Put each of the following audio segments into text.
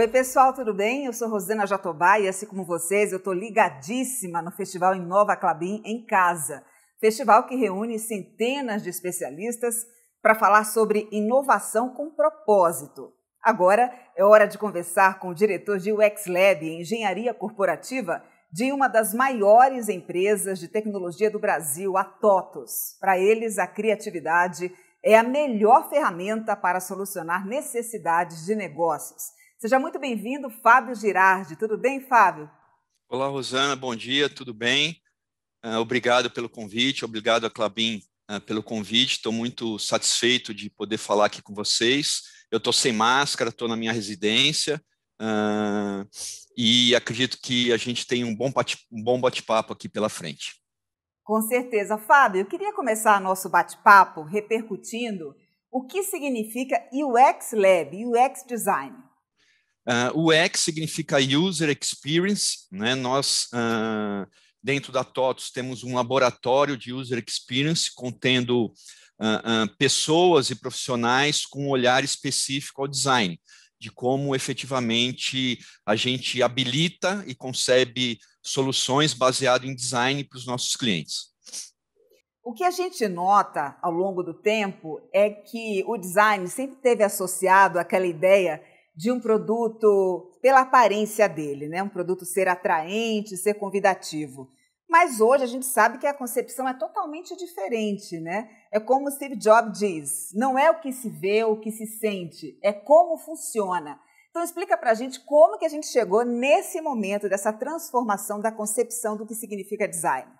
Oi, pessoal, tudo bem? Eu sou Rosana Jatobá e, assim como vocês, eu estou ligadíssima no Festival em Nova Clabim, em casa. Festival que reúne centenas de especialistas para falar sobre inovação com propósito. Agora é hora de conversar com o diretor de UX Lab, Engenharia Corporativa, de uma das maiores empresas de tecnologia do Brasil, a TOTOS. Para eles, a criatividade é a melhor ferramenta para solucionar necessidades de negócios. Seja muito bem-vindo, Fábio Girardi. Tudo bem, Fábio? Olá, Rosana. Bom dia, tudo bem? Ah, obrigado pelo convite, obrigado a Clabin ah, pelo convite. Estou muito satisfeito de poder falar aqui com vocês. Eu estou sem máscara, estou na minha residência ah, e acredito que a gente tem um bom bate-papo aqui pela frente. Com certeza. Fábio, eu queria começar nosso bate-papo repercutindo o que significa UX Lab, UX Design. Uh, o X significa User Experience, né? Nós uh, dentro da TOTOS temos um laboratório de User Experience contendo uh, pessoas e profissionais com um olhar específico ao design, de como efetivamente a gente habilita e concebe soluções baseado em design para os nossos clientes. O que a gente nota ao longo do tempo é que o design sempre teve associado aquela ideia de um produto pela aparência dele, né? Um produto ser atraente, ser convidativo. Mas hoje a gente sabe que a concepção é totalmente diferente, né? É como o Steve Jobs diz: não é o que se vê, o que se sente, é como funciona. Então explica para a gente como que a gente chegou nesse momento dessa transformação da concepção do que significa design.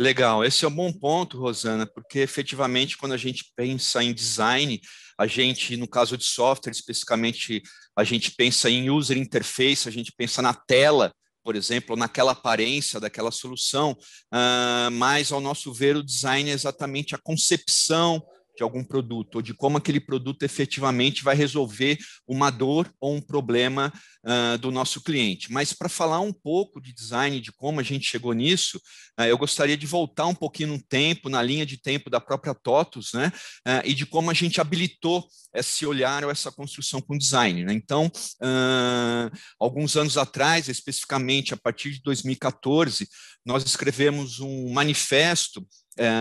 Legal, esse é um bom ponto, Rosana, porque efetivamente quando a gente pensa em design, a gente, no caso de software, especificamente a gente pensa em user interface, a gente pensa na tela, por exemplo, naquela aparência daquela solução, uh, mas ao nosso ver o design é exatamente a concepção de algum produto, ou de como aquele produto efetivamente vai resolver uma dor ou um problema uh, do nosso cliente. Mas para falar um pouco de design, de como a gente chegou nisso, uh, eu gostaria de voltar um pouquinho no tempo, na linha de tempo da própria TOTUS, né, uh, e de como a gente habilitou esse olhar ou essa construção com design. Né? Então, alguns anos atrás, especificamente a partir de 2014, nós escrevemos um manifesto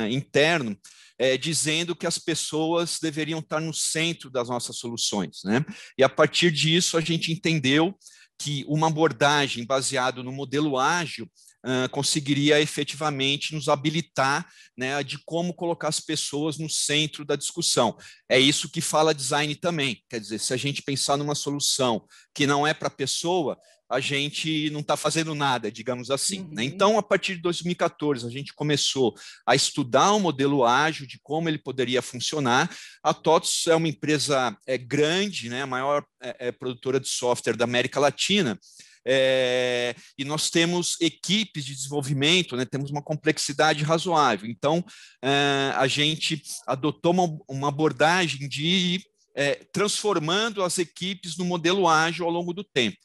interno é, dizendo que as pessoas deveriam estar no centro das nossas soluções. Né? E a partir disso, a gente entendeu que uma abordagem baseada no modelo ágil Uh, conseguiria efetivamente nos habilitar né, de como colocar as pessoas no centro da discussão. É isso que fala design também. Quer dizer, se a gente pensar numa solução que não é para a pessoa, a gente não está fazendo nada, digamos assim. Né? Uhum. Né? Então, a partir de 2014, a gente começou a estudar o um modelo ágil, de como ele poderia funcionar. A TOTS é uma empresa é, grande, né? a maior é, é, produtora de software da América Latina. É, e nós temos equipes de desenvolvimento, né, temos uma complexidade razoável. Então, é, a gente adotou uma, uma abordagem de ir é, transformando as equipes no modelo ágil ao longo do tempo.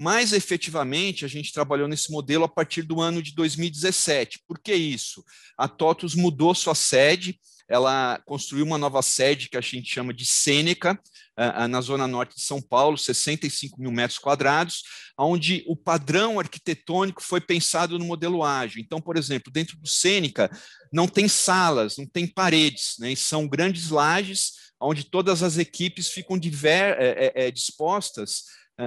Mas efetivamente a gente trabalhou nesse modelo a partir do ano de 2017. Por que isso? A TOTUS mudou sua sede, ela construiu uma nova sede que a gente chama de Sêneca, eh, eh, na zona norte de São Paulo, 65 mil metros quadrados, onde o padrão arquitetônico foi pensado no modelo ágil. Então, por exemplo, dentro do Sêneca não tem salas, não tem paredes, né? são grandes lajes onde todas as equipes ficam diver, é, é, dispostas é,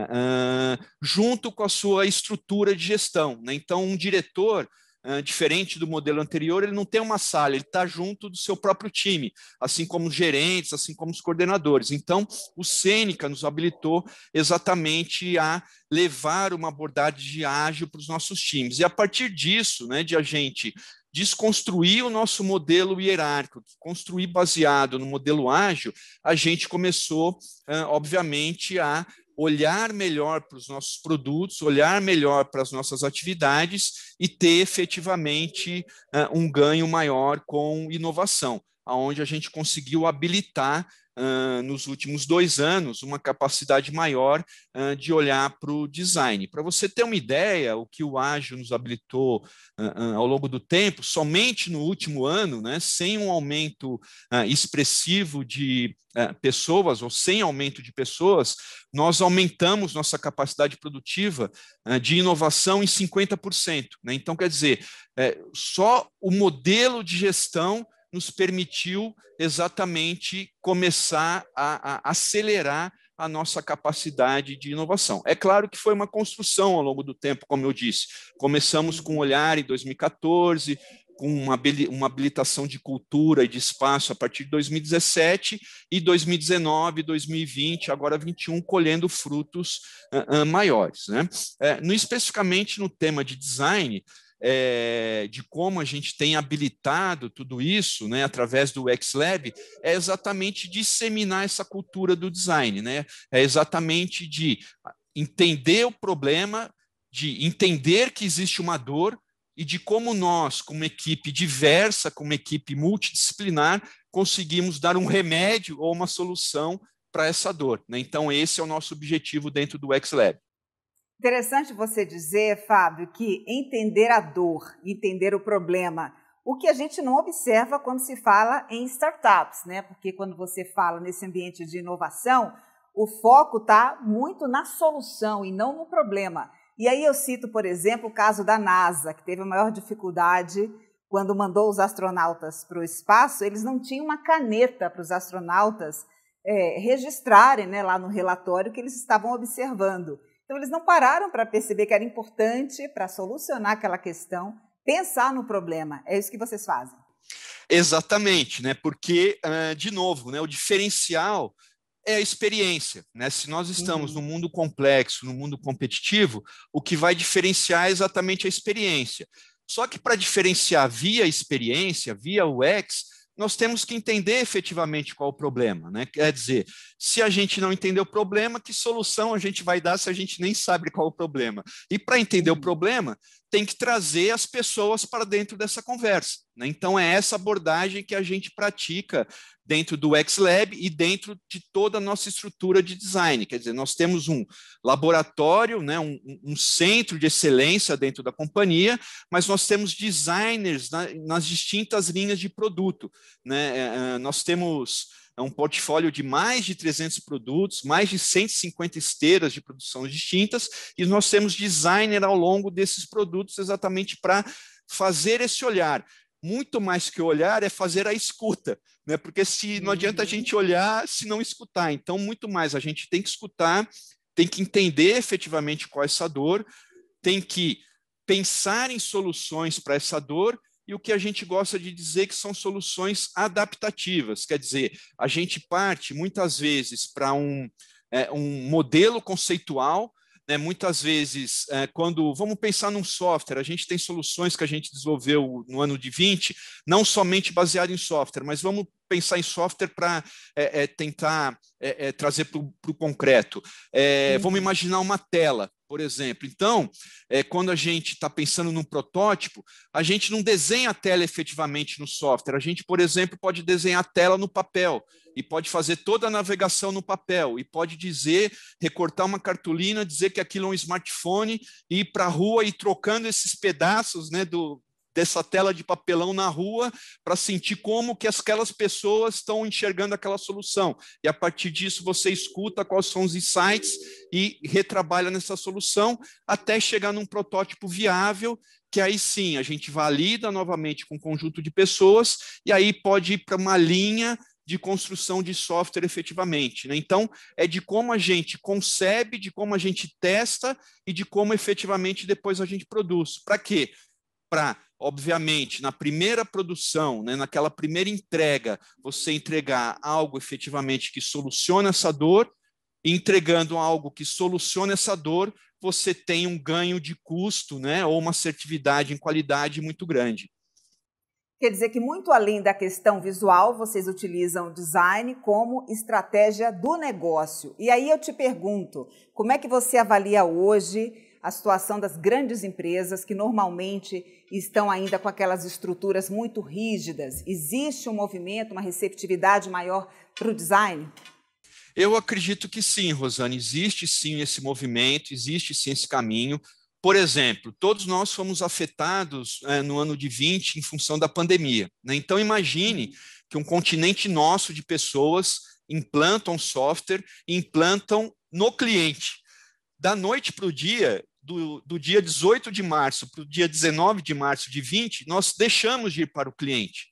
é, junto com a sua estrutura de gestão. Né? Então, um diretor é, diferente do modelo anterior, ele não tem uma sala, ele está junto do seu próprio time, assim como os gerentes, assim como os coordenadores. Então, o Sêneca nos habilitou exatamente a levar uma abordagem ágil para os nossos times. E a partir disso, né, de a gente desconstruir o nosso modelo hierárquico, construir baseado no modelo ágil, a gente começou, obviamente, a olhar melhor para os nossos produtos, olhar melhor para as nossas atividades e ter efetivamente ah, um ganho maior com inovação, aonde a gente conseguiu habilitar uh, nos últimos dois anos, uma capacidade maior uh, de olhar para o design. Para você ter uma ideia, o que o Ágil nos habilitou uh, ao longo do tempo, somente no último ano, né, sem um aumento expressivo de pessoas ou sem aumento de pessoas, nós aumentamos nossa capacidade produtiva de inovação em 50%. Né? Então, quer dizer, é, só o modelo de gestão nos permitiu exatamente começar a, a acelerar a nossa capacidade de inovação. É claro que foi uma construção ao longo do tempo, como eu disse. Começamos com o olhar em 2014, com uma, uma habilitação de cultura e de espaço a partir de 2017 e 2019, 2020, agora 21, colhendo frutos uh, uh, maiores. Né? É, no, especificamente no tema de design, é, de como a gente tem habilitado tudo isso, né, através do XLab, é exatamente disseminar essa cultura do design, né? É exatamente de entender o problema, de entender que existe uma dor e de como nós, como equipe diversa, como equipe multidisciplinar, conseguimos dar um remédio ou uma solução para essa dor. Né? Então, esse é o nosso objetivo dentro do XLab. Interessante você dizer, Fábio, que entender a dor, entender o problema, o que a gente não observa quando se fala em startups, né? Porque quando você fala nesse ambiente de inovação, o foco está muito na solução e não no problema. E aí eu cito, por exemplo, o caso da NASA, que teve a maior dificuldade quando mandou os astronautas para o espaço, eles não tinham uma caneta para os astronautas é, registrarem né, lá no relatório que eles estavam observando. Então, eles não pararam para perceber que era importante para solucionar aquela questão pensar no problema. É isso que vocês fazem. Exatamente, né? Porque, eh, de novo, né, o diferencial é a experiência. Né? Se nós estamos uhum. no mundo complexo, no mundo competitivo, o que vai diferenciar é exatamente a experiência. Só que para diferenciar via experiência, via UX, nós temos que entender efetivamente qual o problema, né? Quer dizer, se a gente não entender o problema, que solução a gente vai dar se a gente nem sabe qual o problema? E para entender o uhum. problema, tem que trazer as pessoas para dentro dessa conversa. Né? Então, é essa abordagem que a gente pratica dentro do X Lab e dentro de toda a nossa estrutura de design. Quer dizer, nós temos um laboratório, né, um, um centro de excelência dentro da companhia, mas nós temos designers na, nas distintas linhas de produto. Né? É, é, nós temos é um portfólio de mais de 300 produtos, mais de 150 esteiras de produção distintas, e nós temos designer ao longo desses produtos exatamente para fazer esse olhar muito mais que olhar é fazer a escuta, né? Porque se não adianta a uhum. gente olhar se não escutar. Então, muito mais a gente tem que escutar, tem que entender efetivamente qual é essa dor, tem que pensar em soluções para essa dor e o que a gente gosta de dizer que são soluções adaptativas, quer dizer, a gente parte muitas vezes para um, é, um modelo conceitual né, muitas vezes, é, quando vamos pensar num software, a gente tem soluções que a gente desenvolveu no ano de 20, não somente baseado em software, mas vamos pensar em software para é, eh, é, eh, tentar trazer para o concreto. Vamos uhum. imaginar uma tela por exemplo. Então, é, quando a gente está pensando num protótipo, a gente não desenha a tela efetivamente no software. A gente, por exemplo, pode desenhar a tela no papel e pode fazer toda a navegação no papel e pode dizer, recortar uma cartolina, dizer que aquilo é um smartphone e ir para a rua e trocando esses pedaços né, do, dessa tela de papelão na rua para sentir como que aquelas pessoas estão enxergando aquela solução. E a partir disso você escuta quais são os insights e retrabalha nessa solução até chegar num protótipo viável que aí sim a gente valida novamente com um conjunto de pessoas e aí pode ir para uma linha de construção de software efetivamente. Né? Então, é de como a gente concebe, de como a gente testa e de como efetivamente depois a gente produz. Para quê? Para obviamente, na primeira produção, né, naquela primeira entrega, você entregar algo efetivamente que soluciona essa dor, entregando algo que soluciona essa dor, você tem um ganho de custo, né, ou uma assertividade em qualidade muito grande. Quer dizer que muito além da questão visual, vocês utilizam o design como estratégia do negócio. E aí eu te pergunto, como é que você avalia hoje a situação das grandes empresas que normalmente estão ainda com aquelas estruturas muito rígidas. Existe um movimento, uma receptividade maior para o design? Eu acredito que sim, Rosana. Existe sim esse movimento, existe sim esse caminho. Por exemplo, todos nós fomos afetados é, no ano de 20 em função da pandemia. Né? Então, imagine que um continente nosso de pessoas implantam software, implantam no cliente. Da noite para o dia, do, do dia 18 de março para o dia 19 de março de 20, nós deixamos de ir para o cliente.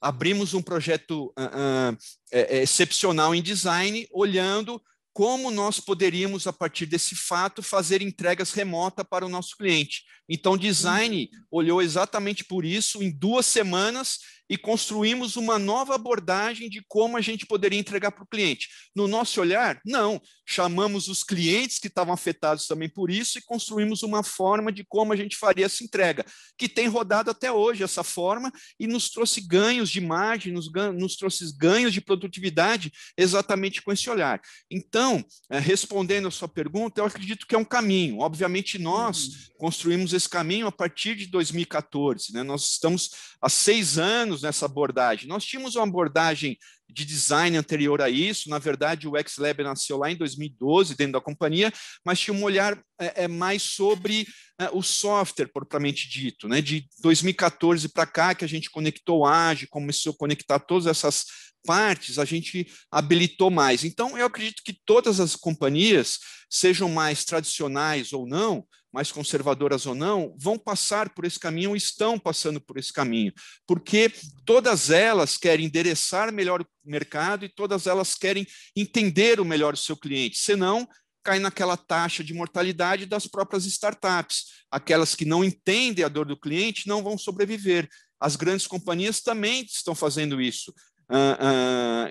Abrimos um projeto uh, uh, excepcional em design, olhando como nós poderíamos, a partir desse fato, fazer entregas remota para o nosso cliente. Então, o design olhou exatamente por isso em duas semanas e construímos uma nova abordagem de como a gente poderia entregar para o cliente. No nosso olhar, não. Chamamos os clientes que estavam afetados também por isso e construímos uma forma de como a gente faria essa entrega, que tem rodado até hoje essa forma e nos trouxe ganhos de margem, nos, nos trouxe ganhos de produtividade exatamente com esse olhar. Então, então, eh, respondendo a sua pergunta, eu acredito que é um caminho. Obviamente, nós uhum. construímos esse caminho a partir de 2014. Né? Nós estamos há seis anos nessa abordagem. Nós tínhamos uma abordagem de design anterior a isso. Na verdade, o XLab nasceu lá em 2012, dentro da companhia, mas tinha um olhar é, é, mais sobre é, o software, propriamente dito. Né? De 2014 para cá, que a gente conectou Age, começou a conectar todas essas partes, a gente habilitou mais. Então, eu acredito que todas as companhias, sejam mais tradicionais ou não, mais conservadoras ou não, vão passar por esse caminho, estão passando por esse caminho, porque todas elas querem endereçar melhor o mercado e todas elas querem entender o melhor o seu cliente, senão cai naquela taxa de mortalidade das próprias startups. Aquelas que não entendem a dor do cliente não vão sobreviver. As grandes companhias também estão fazendo isso. Uh,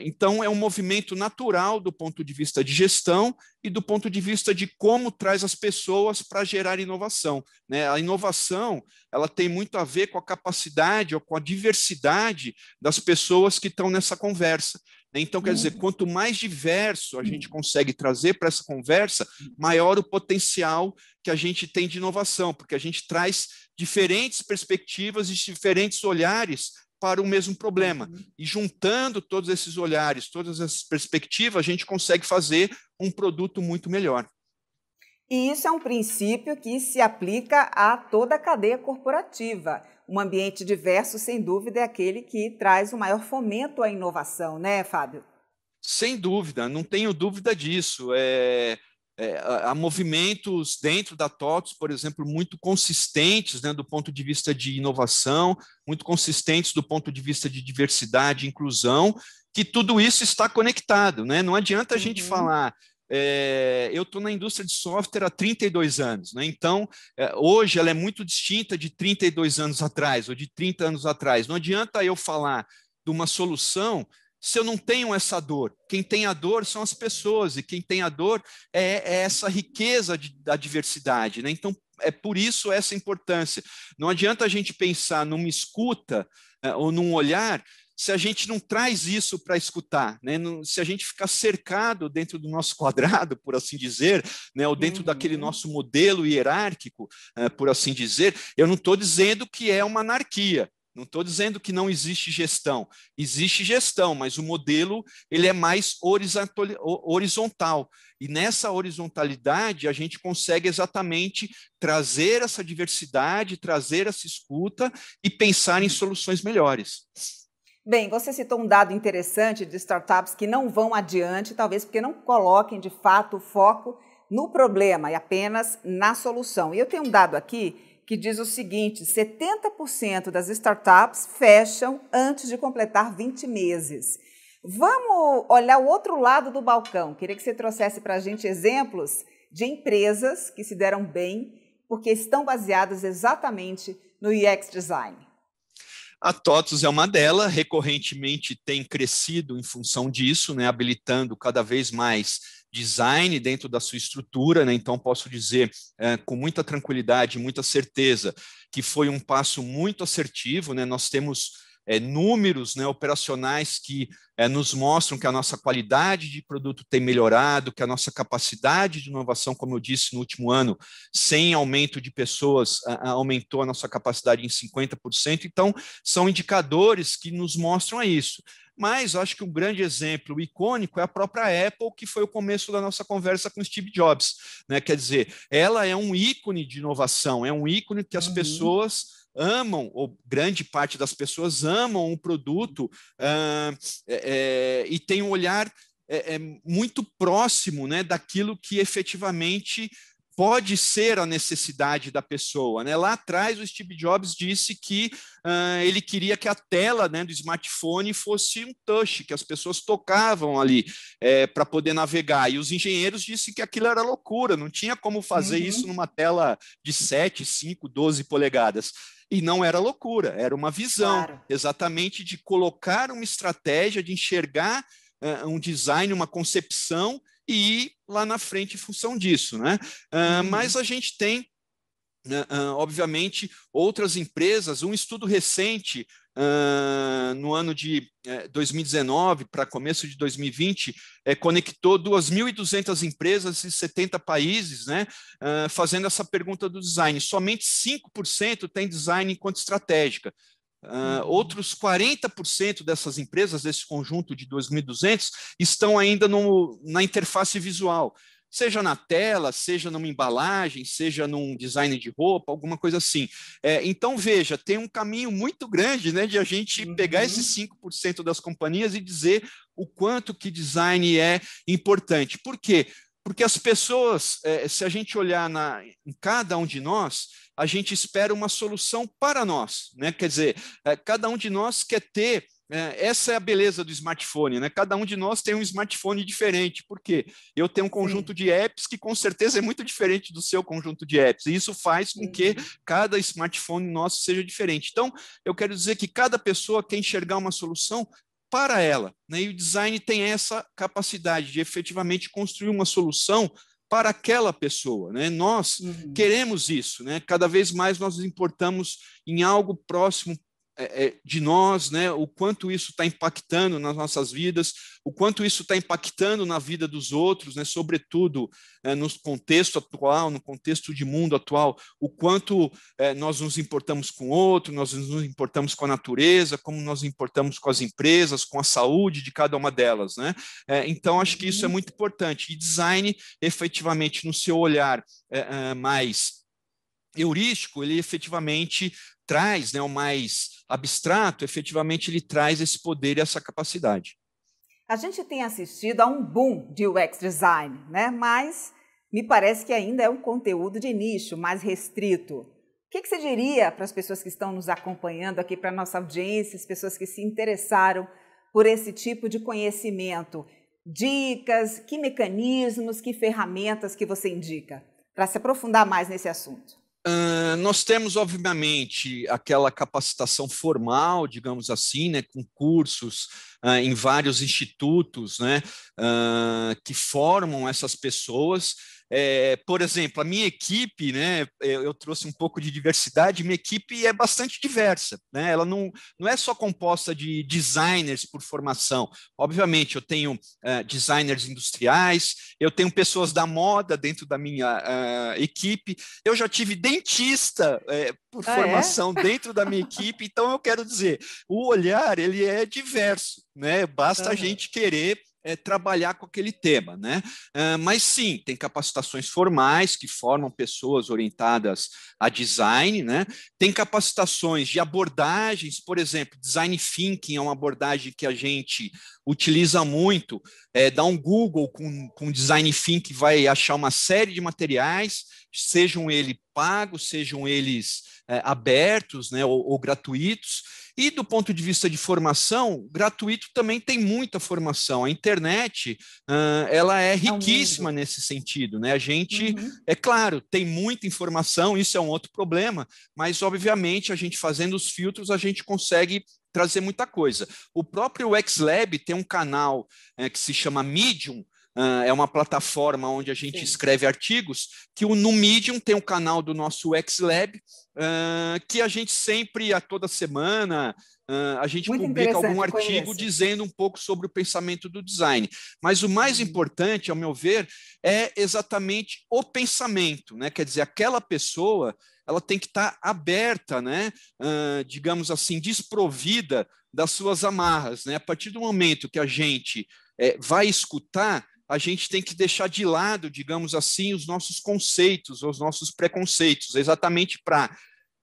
então, é um movimento natural do ponto de vista de gestão e do ponto de vista de como traz as pessoas para gerar inovação. Né? A inovação ela tem muito a ver com a capacidade ou com a diversidade das pessoas que estão nessa conversa. Né? Então, quer dizer, uhum. quanto mais diverso a gente uhum. consegue trazer para essa conversa, uhum. maior o potencial que a gente tem de inovação, porque a gente traz diferentes perspectivas e diferentes olhares para o mesmo problema. Uhum. E juntando todos esses olhares, todas as perspectivas, a gente consegue fazer um produto muito melhor. E isso é um princípio que se aplica a toda a cadeia corporativa. Um ambiente diverso, sem dúvida, é aquele que traz o maior fomento à inovação, né, Fábio? Sem dúvida, não tenho dúvida disso. É, é, há movimentos dentro da TOTS, por exemplo, muito consistentes né, do ponto de vista de inovação, muito consistentes do ponto de vista de diversidade, inclusão, que tudo isso está conectado. Né? Não adianta a gente uhum. falar é, eu estou na indústria de software há 32 anos, né? então é, hoje ela é muito distinta de 32 anos atrás ou de 30 anos atrás. Não adianta eu falar de uma solução se eu não tenho essa dor? Quem tem a dor são as pessoas, e quem tem a dor é, é essa riqueza de, da diversidade. Né? Então, é por isso essa importância. Não adianta a gente pensar numa escuta é, ou num olhar se a gente não traz isso para escutar, né? se a gente ficar cercado dentro do nosso quadrado, por assim dizer, né? ou dentro uhum. daquele nosso modelo hierárquico, é, por assim dizer, eu não estou dizendo que é uma anarquia, não estou dizendo que não existe gestão. Existe gestão, mas o modelo ele é mais horizontal. E nessa horizontalidade a gente consegue exatamente trazer essa diversidade, trazer essa escuta e pensar em soluções melhores. Bem, você citou um dado interessante de startups que não vão adiante, talvez porque não coloquem de fato o foco no problema e apenas na solução. E eu tenho um dado aqui que diz o seguinte: 70% das startups fecham antes de completar 20 meses. Vamos olhar o outro lado do balcão. Queria que você trouxesse para a gente exemplos de empresas que se deram bem porque estão baseadas exatamente no UX design. A Totus é uma delas, recorrentemente tem crescido em função disso, né, habilitando cada vez mais design dentro da sua estrutura, né? então posso dizer é, com muita tranquilidade, muita certeza, que foi um passo muito assertivo. Né? Nós temos é, números né, operacionais que é, nos mostram que a nossa qualidade de produto tem melhorado, que a nossa capacidade de inovação, como eu disse no último ano, sem aumento de pessoas, a, a aumentou a nossa capacidade em 50%. Então, são indicadores que nos mostram isso. Mas acho que um grande exemplo icônico é a própria Apple, que foi o começo da nossa conversa com Steve Jobs. Né? Quer dizer, ela é um ícone de inovação, é um ícone que as uhum. pessoas amam, ou grande parte das pessoas amam um produto uh, é, é, e tem um olhar é, é, muito próximo né, daquilo que efetivamente pode ser a necessidade da pessoa. Né? Lá atrás, o Steve Jobs disse que uh, ele queria que a tela né, do smartphone fosse um touch, que as pessoas tocavam ali é, para poder navegar. E os engenheiros disseram que aquilo era loucura, não tinha como fazer uhum. isso numa tela de 7, 5, 12 polegadas. E não era loucura, era uma visão claro. exatamente de colocar uma estratégia, de enxergar uh, um design, uma concepção e lá na frente em função disso, né? Uh, mas a gente tem Uh, uh, obviamente, outras empresas. Um estudo recente, uh, no ano de 2019 eh, para começo de 2020, eh, conectou 2.200 empresas em 70 países, né, fazendo essa pergunta do design. Somente 5% tem design enquanto estratégica. Uh, outros 40% dessas empresas, desse conjunto de 2.200, estão ainda no, na interface visual, seja na tela, seja numa embalagem, seja num design de roupa, alguma coisa assim. É, então, veja, tem um caminho muito grande né, de a gente uhum. pegar esses 5% das companhias e dizer o quanto que design é importante. Por quê? Porque as pessoas, é, se a gente olhar na, em cada um de nós, a gente espera uma solução para nós. Né? Quer dizer, é, cada um de nós quer ter é, essa é a beleza do smartphone, né? Cada um de nós tem um smartphone diferente, porque eu tenho um conjunto Sim. de apps que com certeza é muito diferente do seu conjunto de apps, e isso faz com que cada smartphone nosso seja diferente. Então, eu quero dizer que cada pessoa quer enxergar uma solução para ela. Né? E o design tem essa capacidade de efetivamente construir uma solução para aquela pessoa. Né? Nós uhum. queremos isso. Né? Cada vez mais nós nos importamos em algo próximo é, é, de nós, né? o quanto isso está impactando nas nossas vidas, o quanto isso está impactando na vida dos outros, né? sobretudo é, no contexto atual, no contexto de mundo atual, o quanto é, nós nos importamos com o outro, nós nos importamos com a natureza, como nós importamos com as empresas, com a saúde de cada uma delas. Né? É, então, acho que isso é uhum. muito importante. E design, efetivamente, no seu olhar é, mais heurístico, ele efetivamente traz, né, o mais abstrato, efetivamente ele traz esse poder e essa capacidade. A gente tem assistido a um boom de UX design, né? Mas me parece que ainda é um conteúdo de nicho, mais restrito. O que, que você diria para as pessoas que estão nos acompanhando aqui, para a nossa audiência, as pessoas que se interessaram por esse tipo de conhecimento? Dicas, que mecanismos, que ferramentas que você indica para se aprofundar mais nesse assunto? Uh, nós temos, obviamente, aquela capacitação formal, digamos assim, né, com cursos uh, em vários institutos né, uh, que formam essas pessoas, é, por exemplo, a minha equipe, né, é, eu, trouxe um pouco de diversidade, minha equipe é bastante diversa, né? Ela não, não é só composta de designers por formação. Obviamente, eu tenho uh, designers industriais, eu tenho pessoas da moda dentro da minha uh, equipe, eu já tive dentista uh, por ah, formação é? dentro da minha equipe, então eu quero dizer, o olhar ele é diverso, né? Basta uhum. a gente querer é, trabalhar com aquele tema, né? Uh, mas sim, tem capacitações formais que formam pessoas orientadas a design, né? Tem capacitações de abordagens, por exemplo, design thinking é uma abordagem que a gente utiliza muito. É, dá um Google com, com design thinking, vai achar uma série de materiais, sejam eles pagos, sejam eles é, abertos, né? ou, ou gratuitos e do ponto de vista de formação, gratuito também tem muita formação. A internet, uh, ela é riquíssima é um nesse sentido, né? A gente, uhum. é claro, tem muita informação, isso é um outro problema, mas obviamente a gente fazendo os filtros, a gente consegue trazer muita coisa. O próprio XLab tem um canal é, que se chama Medium, Uh, é uma plataforma onde a gente Sim. escreve artigos, que o, no Medium tem um canal do nosso X-Lab, uh, que a gente sempre, a toda semana, uh, a gente Muito publica algum artigo conheço. dizendo um pouco sobre o pensamento do design. Mas o mais uhum. importante, ao meu ver, é exatamente o pensamento, né? quer dizer, aquela pessoa ela tem que estar tá aberta, né? Uh, digamos assim, desprovida das suas amarras. Né? A partir do momento que a gente é, vai escutar, a gente tem que deixar de lado, digamos assim, os nossos conceitos, os nossos preconceitos, exatamente para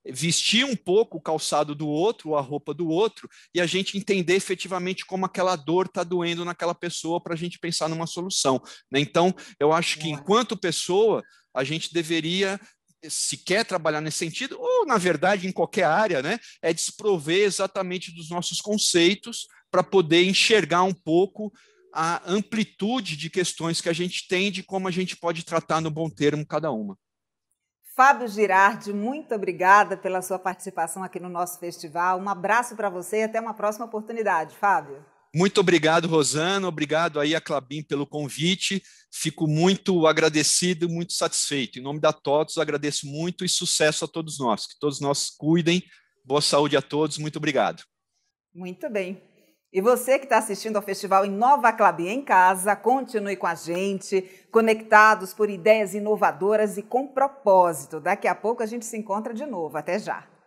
vestir um pouco o calçado do outro, a roupa do outro, e a gente entender efetivamente como aquela dor está doendo naquela pessoa para a gente pensar numa solução. Né? Então, eu acho que enquanto pessoa, a gente deveria se quer trabalhar nesse sentido, ou na verdade em qualquer área, né, é desprover exatamente dos nossos conceitos para poder enxergar um pouco a amplitude de questões que a gente tem de como a gente pode tratar no bom termo cada uma. Fábio Girardi, muito obrigada pela sua participação aqui no nosso festival. Um abraço para você e até uma próxima oportunidade, Fábio. Muito obrigado, Rosana. Obrigado aí a Clabin pelo convite. Fico muito agradecido, muito satisfeito. Em nome da TOTOS, agradeço muito e sucesso a todos nós. Que todos nós cuidem. Boa saúde a todos. Muito obrigado. Muito bem. E você que está assistindo ao festival em Nova Clube em casa, continue com a gente, conectados por ideias inovadoras e com propósito. Daqui a pouco a gente se encontra de novo. Até já!